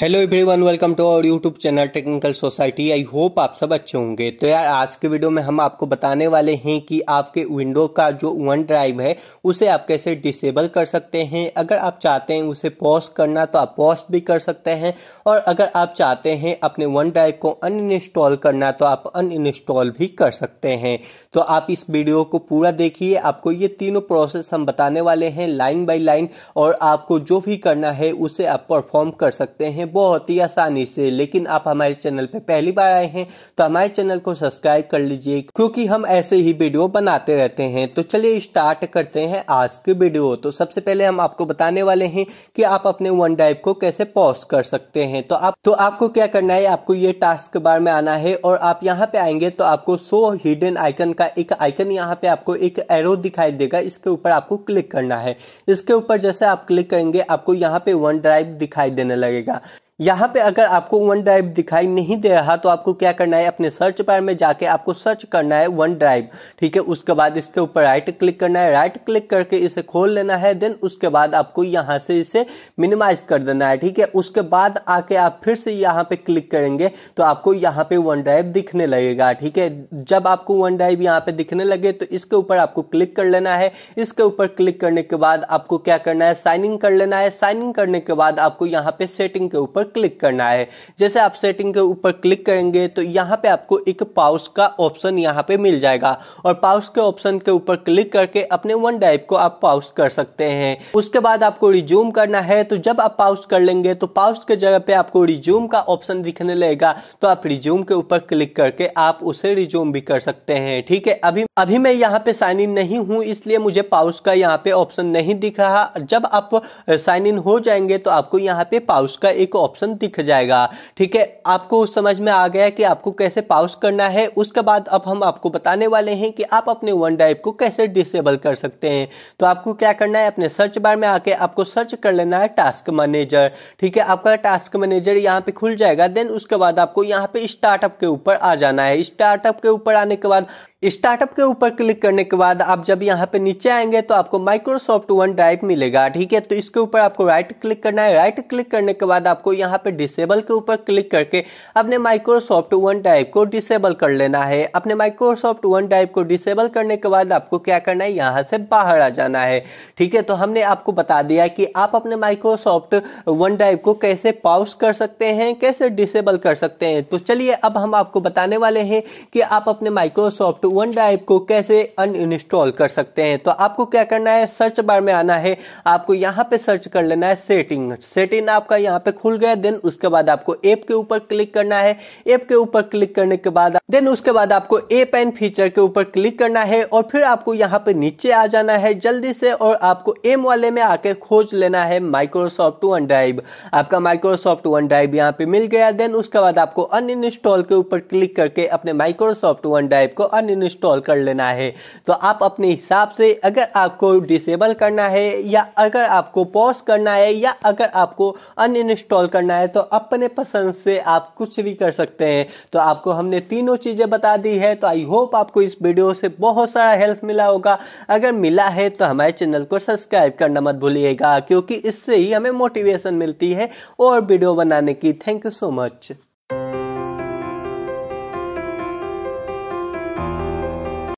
hello everyone welcome to our YouTube channel technical society I hope आप सब अच्छे होंगे तो यार आज के वीडियो में हम आपको बताने वाले हैं कि आपके विंडो का जो वन ड्राइव है उसे आप कैसे डिसेबल कर सकते हैं अगर आप चाहते हैं उसे पॉज करना तो आप पॉज भी कर सकते हैं और अगर आप चाहते हैं अपने वन ड्राइव को अनइंस्टॉल करना तो आप अनइंस्टॉल भी कर सकते हैं तो आप इस वीडियो को पूरा देखिए आपको ये तीनों प्रोसेस हम बताने वाले हैं लाइन बाई लाइन और आपको जो भी करना है उसे आप परफॉर्म कर सकते हैं बहुत ही आसानी से लेकिन आप हमारे चैनल पे पहली बार आए हैं तो हमारे चैनल को सब्सक्राइब कर लीजिए क्योंकि हम ऐसे ही वीडियो बनाते रहते हैं तो चलिए स्टार्ट करते हैं आज के वीडियो तो सबसे पहले हम आपको बताने वाले हैं कि आप अपने वन ड्राइव को कैसे पॉज कर सकते हैं तो आप तो आपको क्या करना है आपको ये टास्क बार में आना है और आप यहाँ पे आएंगे तो आपको सो हिडन आइकन का एक आइकन यहाँ पे आपको एक एरो दिखाई देगा इसके ऊपर आपको क्लिक करना है इसके ऊपर जैसे आप क्लिक करेंगे आपको यहाँ पे वन ड्राइव दिखाई देने लगेगा यहाँ पे अगर आपको वन ड्राइव दिखाई नहीं दे रहा तो आपको क्या करना है अपने सर्च पैर में जाके आपको सर्च करना है वन ड्राइव ठीक है उसके बाद इसके ऊपर राइट क्लिक करना है राइट क्लिक करके इसे खोल लेना है देन उसके बाद आपको यहाँ से इसे मिनिमाइज कर देना है ठीक है उसके बाद आके आप फिर से यहाँ पे क्लिक करेंगे तो आपको यहाँ पे वन ड्राइव दिखने लगेगा ठीक है जब आपको वन ड्राइव यहाँ पे दिखने लगे तो इसके ऊपर आपको क्लिक कर लेना है इसके ऊपर क्लिक करने के बाद आपको क्या करना है साइनिंग कर लेना है साइनिंग करने के बाद आपको यहाँ पे सेटिंग के ऊपर क्लिक करना है जैसे आप सेटिंग के ऊपर क्लिक करेंगे तो यहाँ पे आपको एक पाउस का ऑप्शन यहाँ पे मिल जाएगा और पाउस के ऑप्शन के ऊपर क्लिक करके अपने वन ड्राइव को आप पाउस कर सकते हैं उसके बाद आपको रिज्यूम करना है तो जब आप पाउस कर लेंगे तो पाउस के जगह पे आपको रिज्यूम का ऑप्शन दिखने लगेगा तो आप रिज्यूम के ऊपर क्लिक करके आप उसे रिज्यूम भी कर सकते हैं ठीक है अभी अभी मैं यहाँ पे साइन इन नहीं हूँ इसलिए मुझे पाउस का यहाँ पे ऑप्शन नहीं दिख रहा जब आप साइन इन हो जाएंगे तो आपको यहाँ पे पाउस का एक ऑप्शन दिख जाएगा ठीक है आपको समझ में आ गया कि आपको कैसे पाउस करना है उसके बाद अब हम आपको बताने वाले हैं कि आप अपने वन ड्राइव को कैसे डिसेबल कर सकते हैं तो आपको क्या करना है अपने सर्च बार में आके आपको सर्च कर लेना है टास्क मैनेजर ठीक है आपका टास्क मैनेजर यहाँ पे खुल जाएगा देन उसके बाद आपको यहाँ पे स्टार्टअप के ऊपर आ जाना है स्टार्टअप के ऊपर आने के बाद स्टार्टअप के ऊपर क्लिक करने के बाद आप जब यहाँ पे नीचे आएंगे तो आपको माइक्रोसॉफ्ट वन ड्राइव मिलेगा ठीक है तो इसके ऊपर आपको राइट क्लिक करना है राइट क्लिक करने के बाद आपको यहाँ पे डिसेबल के ऊपर क्लिक करके अपने माइक्रोसॉफ्ट वन ड्राइव को डिसेबल कर लेना है अपने माइक्रोसॉफ्ट वन ड्राइव को डिसेबल करने के बाद आपको क्या करना है यहाँ से बाहर आ जाना है ठीक है तो हमने आपको बता दिया कि आप अपने माइक्रोसॉफ्ट वन ड्राइव को कैसे पाउस कर सकते हैं कैसे डिसेबल कर सकते हैं तो चलिए अब हम आपको बताने वाले हैं कि आप अपने माइक्रोसॉफ्ट वन ड्राइव को कैसे अनइंस्टॉल कर सकते हैं तो आपको क्या करना है सर्च बार में आना है आपको यहाँ पे सर्च कर लेना है सेटिंग सेटिंग आपका यहाँ पे खुल गया देन उसके बाद आपको ऐप के ऊपर क्लिक करना है ऐप के ऊपर क्लिक करने के बाद देन उसके बाद आपको ए पेन फीचर के ऊपर क्लिक करना है और फिर आपको यहाँ पे नीचे आ जाना है जल्दी से और आपको एम वाले में आके खोज लेना है माइक्रोसॉफ्ट वन ड्राइव आपका माइक्रोसॉफ्ट वन ड्राइव यहाँ पे मिल गया देन उसके बाद आपको अनइंस्टॉल के ऊपर क्लिक करके अपने माइक्रोसॉफ्ट वन ड्राइव को अनइंस्टॉल कर लेना है तो आप अपने हिसाब से अगर आपको डिसेबल करना है या अगर आपको पॉज करना है या अगर आपको अनइंस्टॉल करना है तो अपने पसंद से आप कुछ भी कर सकते हैं तो आपको हमने तीनों चीज़ें बता दी है तो आई होप आपको इस वीडियो से बहुत सारा हेल्प मिला होगा अगर मिला है तो हमारे चैनल को सब्सक्राइब करना मत भूलिएगा क्योंकि इससे ही हमें मोटिवेशन मिलती है और वीडियो बनाने की थैंक यू सो मच